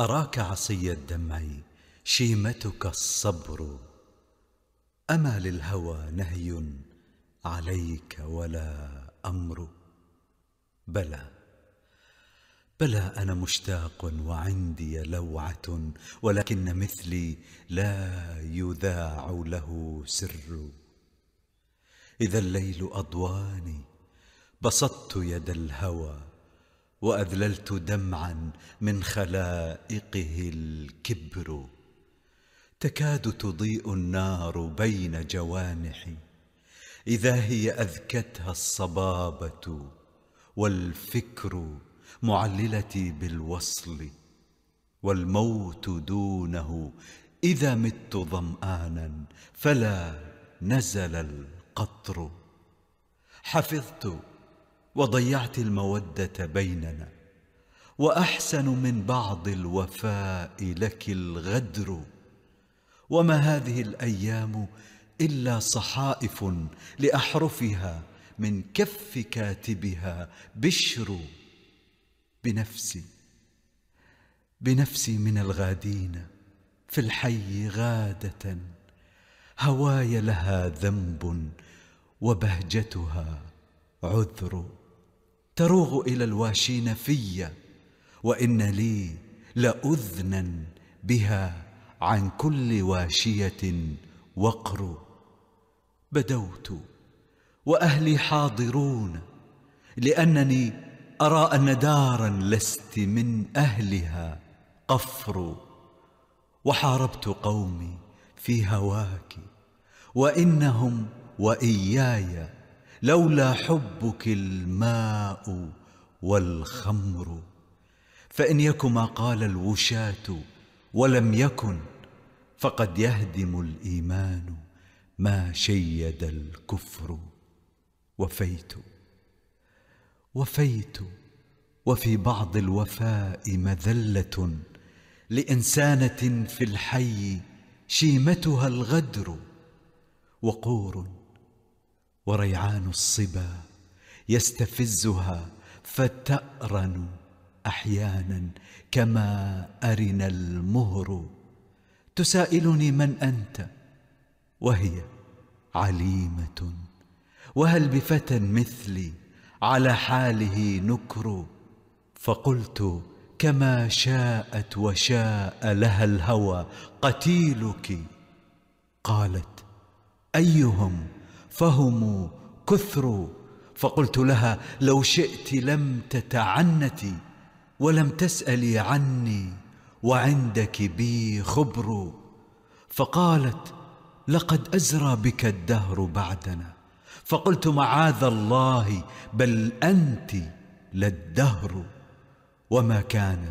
أراك عصي الدمع شيمتك الصبر أما للهوى نهي عليك ولا أمر بلى بلى أنا مشتاق وعندي لوعة ولكن مثلي لا يذاع له سر إذا الليل أضواني بسطت يد الهوى واذللت دمعا من خلائقه الكبر تكاد تضيء النار بين جوانحي اذا هي اذكتها الصبابه والفكر معللتي بالوصل والموت دونه اذا مت ظمانا فلا نزل القطر حفظت وضيعت الموده بيننا واحسن من بعض الوفاء لك الغدر وما هذه الايام الا صحائف لاحرفها من كف كاتبها بشر بنفسي بنفسي من الغادين في الحي غاده هواي لها ذنب وبهجتها عذر تروغ إلى الواشين في وإن لي لأذنا بها عن كل واشية وقر بدوت وأهلي حاضرون لأنني أرى أن دارا لست من أهلها قفر وحاربت قومي في هواك وإنهم وإياي لولا حبك الماء والخمر فان يك ما قال الوشاه ولم يكن فقد يهدم الايمان ما شيد الكفر وفيت وفيت وفي بعض الوفاء مذله لانسانه في الحي شيمتها الغدر وقور وريعان الصبا يستفزها فتأرن أحيانا كما أرن المهر تسائلني من أنت وهي عليمة وهل بفتى مثلي على حاله نكر فقلت كما شاءت وشاء لها الهوى قتيلك قالت أيهم فهموا كثروا فقلت لها لو شئت لم تتعنتي ولم تسالي عني وعندك بي خبر فقالت لقد ازرى بك الدهر بعدنا فقلت معاذ الله بل انت للدهر وما كان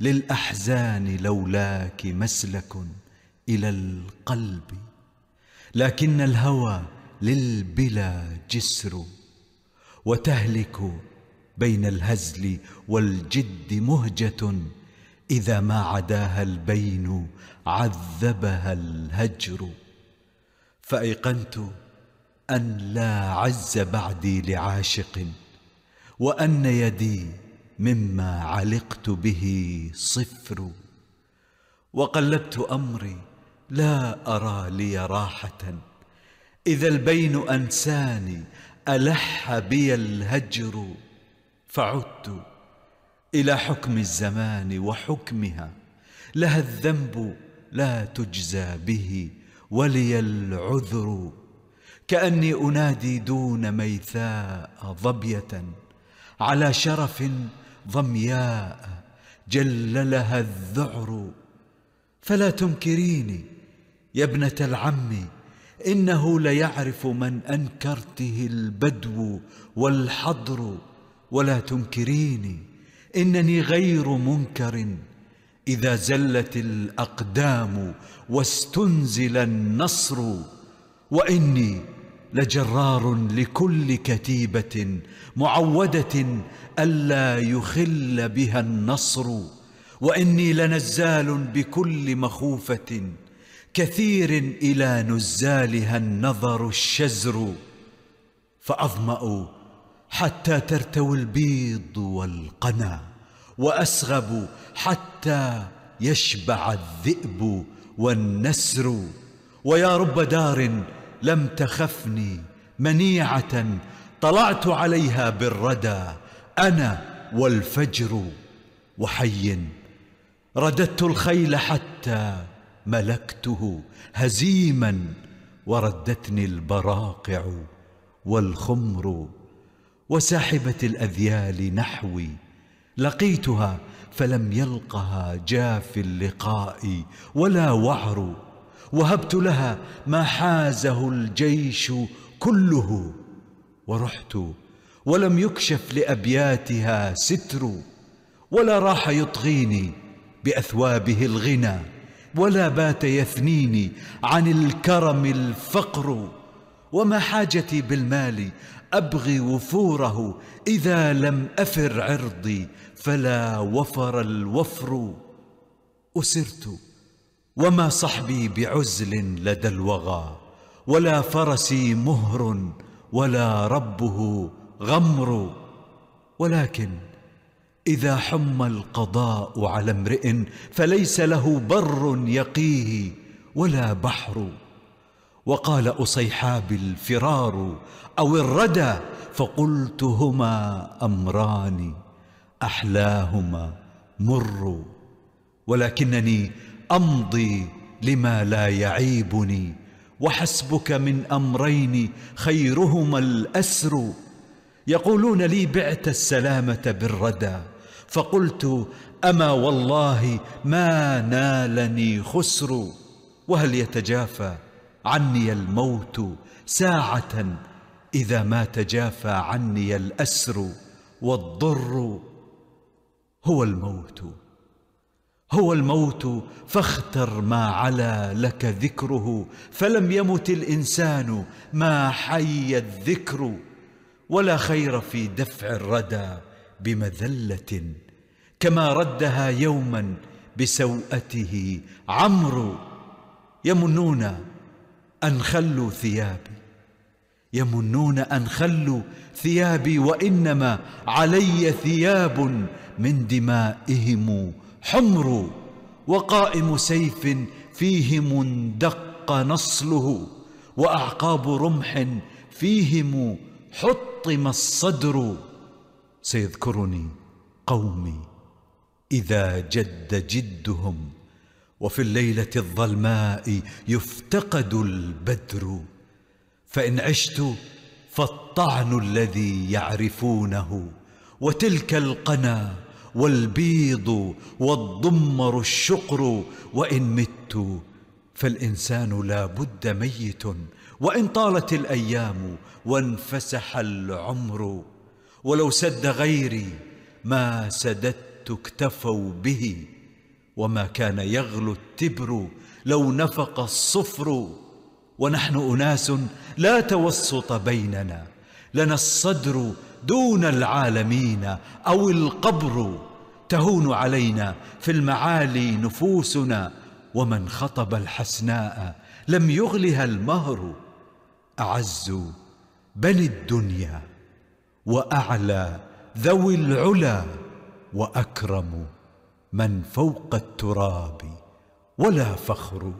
للاحزان لولاك مسلك الى القلب لكن الهوى للبلا جسر وتهلك بين الهزل والجد مهجه اذا ما عداها البين عذبها الهجر فايقنت ان لا عز بعدي لعاشق وان يدي مما علقت به صفر وقلبت امري لا ارى لي راحه إذا البين أنساني ألح بي الهجر فعدت إلى حكم الزمان وحكمها لها الذنب لا تجزى به ولي العذر كأني أنادي دون ميثاء ظبية على شرف ضمياء جللها الذعر فلا تنكريني يا ابنة العم انه ليعرف من انكرته البدو والحضر ولا تنكريني انني غير منكر اذا زلت الاقدام واستنزل النصر واني لجرار لكل كتيبه معوده الا يخل بها النصر واني لنزال بكل مخوفه كثير الى نزالها النظر الشزر فاظمأوا حتى ترتوي البيض والقنا واسغبوا حتى يشبع الذئب والنسر ويا رب دار لم تخفني منيعه طلعت عليها بالردى انا والفجر وحي رددت الخيل حتى ملكته هزيما وردتني البراقع والخمر وساحبة الاذيال نحوي لقيتها فلم يلقها جاف اللقاء ولا وعر وهبت لها ما حازه الجيش كله ورحت ولم يكشف لابياتها ستر ولا راح يطغيني باثوابه الغنى ولا بات يثنيني عن الكرم الفقر وما حاجتي بالمال ابغي وفوره اذا لم افر عرضي فلا وفر الوفر اسرت وما صحبي بعزل لدى الوغى ولا فرسي مهر ولا ربه غمر ولكن اذا حم القضاء على امرئ فليس له بر يقيه ولا بحر وقال اصيحاب الفرار او الردى فقلت هما امران احلاهما مر ولكنني امضي لما لا يعيبني وحسبك من امرين خيرهما الاسر يقولون لي بعت السلامه بالردى فقلت اما والله ما نالني خسر وهل يتجافى عني الموت ساعه اذا ما تجافى عني الاسر والضر هو الموت هو الموت فاختر ما علا لك ذكره فلم يمت الانسان ما حي الذكر ولا خير في دفع الردى بمذله كما ردها يوما بسوءته عمرو يمنون ان خلوا ثيابي يمنون ان خلوا ثيابي وانما علي ثياب من دمائهم حمر وقائم سيف فيه مندق نصله واعقاب رمح فيهم حطم الصدر سيذكرني قومي إذا جد جدهم وفي الليلة الظلماء يفتقد البدر فإن عشت فالطعن الذي يعرفونه وتلك القنا والبيض والضمر الشقر وإن مت فالإنسان لا بد ميت وإن طالت الأيام وانفسح العمر ولو سد غيري ما سددت اكتفوا به وما كان يغلو التبر لو نفق الصفر ونحن اناس لا توسط بيننا لنا الصدر دون العالمين او القبر تهون علينا في المعالي نفوسنا ومن خطب الحسناء لم يغلها المهر اعز بني الدنيا واعلى ذوي العلا واكرم من فوق التراب ولا فخر